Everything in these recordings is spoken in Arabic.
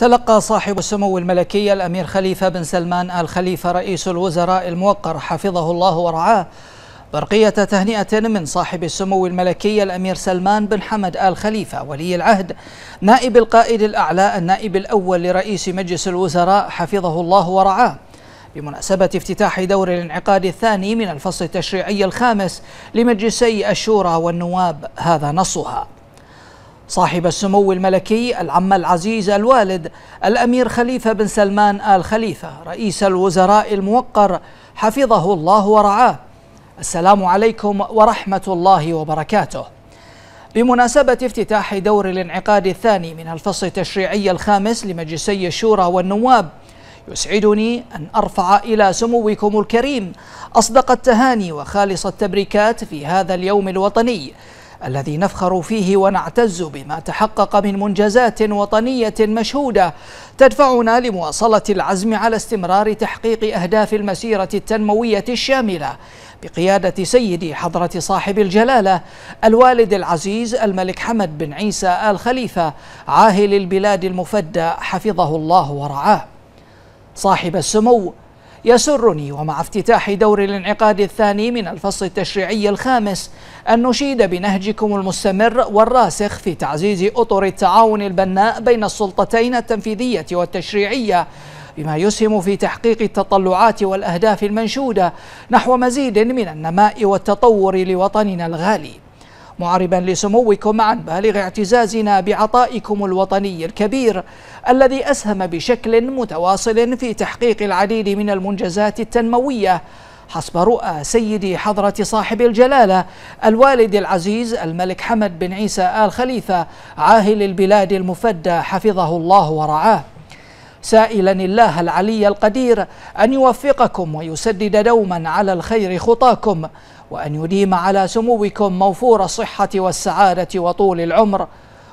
تلقى صاحب السمو الملكي الأمير خليفة بن سلمان آل خليفة رئيس الوزراء الموقر حفظه الله ورعاه برقية تهنئة من صاحب السمو الملكي الأمير سلمان بن حمد آل خليفة ولي العهد نائب القائد الأعلى النائب الأول لرئيس مجلس الوزراء حفظه الله ورعاه بمناسبة افتتاح دور الانعقاد الثاني من الفصل التشريعي الخامس لمجلسي الشورى والنواب هذا نصها صاحب السمو الملكي العم العزيز الوالد الأمير خليفة بن سلمان آل خليفة رئيس الوزراء الموقر حفظه الله ورعاه السلام عليكم ورحمة الله وبركاته بمناسبة افتتاح دور الانعقاد الثاني من الفصل التشريعي الخامس لمجلسي الشورى والنواب يسعدني أن أرفع إلى سموكم الكريم أصدق التهاني وخالص التبريكات في هذا اليوم الوطني الذي نفخر فيه ونعتز بما تحقق من منجزات وطنية مشهودة تدفعنا لمواصلة العزم على استمرار تحقيق أهداف المسيرة التنموية الشاملة بقيادة سيدي حضرة صاحب الجلالة الوالد العزيز الملك حمد بن عيسى آل خليفة عاهل البلاد المفدى حفظه الله ورعاه صاحب السمو يسرني ومع افتتاح دور الانعقاد الثاني من الفصل التشريعي الخامس أن نشيد بنهجكم المستمر والراسخ في تعزيز أطر التعاون البناء بين السلطتين التنفيذية والتشريعية بما يسهم في تحقيق التطلعات والأهداف المنشودة نحو مزيد من النماء والتطور لوطننا الغالي معربا لسموكم عن بالغ اعتزازنا بعطائكم الوطني الكبير الذي أسهم بشكل متواصل في تحقيق العديد من المنجزات التنموية حسب رؤى سيدي حضرة صاحب الجلالة الوالد العزيز الملك حمد بن عيسى آل خليفة عاهل البلاد المفدى حفظه الله ورعاه سائلا الله العلي القدير أن يوفقكم ويسدد دوما على الخير خطاكم وأن يديم على سموكم موفور الصحة والسعادة وطول العمر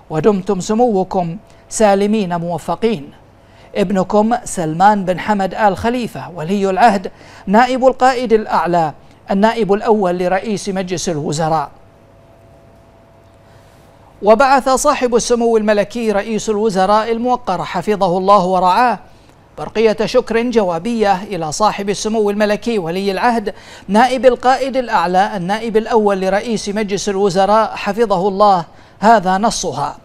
ودمتم سموكم سالمين موفقين ابنكم سلمان بن حمد آل خليفة ولي العهد نائب القائد الأعلى النائب الأول لرئيس مجلس الوزراء وبعث صاحب السمو الملكي رئيس الوزراء الموقر حفظه الله ورعاه برقية شكر جوابية إلى صاحب السمو الملكي ولي العهد نائب القائد الأعلى النائب الأول لرئيس مجلس الوزراء حفظه الله هذا نصها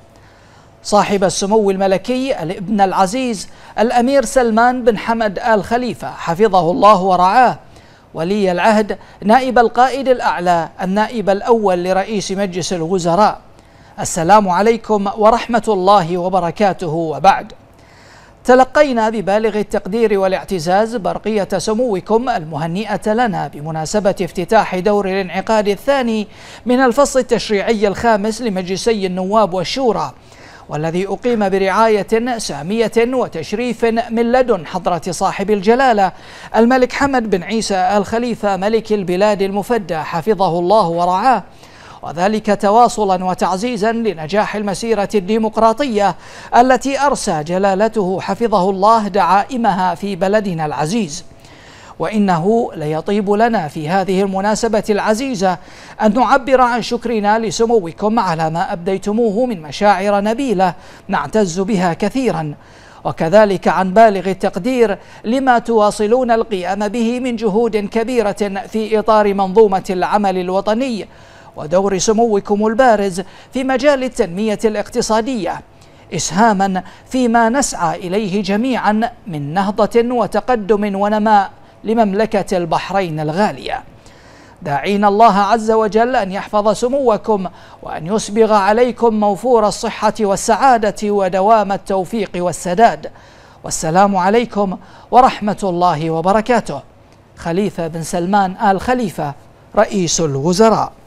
صاحب السمو الملكي الابن العزيز الأمير سلمان بن حمد آل خليفة حفظه الله ورعاه ولي العهد نائب القائد الأعلى النائب الأول لرئيس مجلس الوزراء السلام عليكم ورحمة الله وبركاته وبعد تلقينا ببالغ التقدير والاعتزاز برقية سموكم المهنئة لنا بمناسبة افتتاح دور الانعقاد الثاني من الفصل التشريعي الخامس لمجلسي النواب والشورى والذي أقيم برعاية سامية وتشريف من لدن حضرة صاحب الجلالة الملك حمد بن عيسى الخليفة ملك البلاد المفدى حفظه الله ورعاه وذلك تواصلا وتعزيزا لنجاح المسيرة الديمقراطية التي أرسى جلالته حفظه الله دعائمها في بلدنا العزيز وانه ليطيب لنا في هذه المناسبه العزيزه ان نعبر عن شكرنا لسموكم على ما ابديتموه من مشاعر نبيله نعتز بها كثيرا وكذلك عن بالغ التقدير لما تواصلون القيام به من جهود كبيره في اطار منظومه العمل الوطني ودور سموكم البارز في مجال التنمية الاقتصادية إسهاما فيما نسعى إليه جميعا من نهضة وتقدم ونماء لمملكة البحرين الغالية داعين الله عز وجل أن يحفظ سموكم وأن يسبغ عليكم موفور الصحة والسعادة ودوام التوفيق والسداد والسلام عليكم ورحمة الله وبركاته خليفة بن سلمان آل خليفة رئيس الوزراء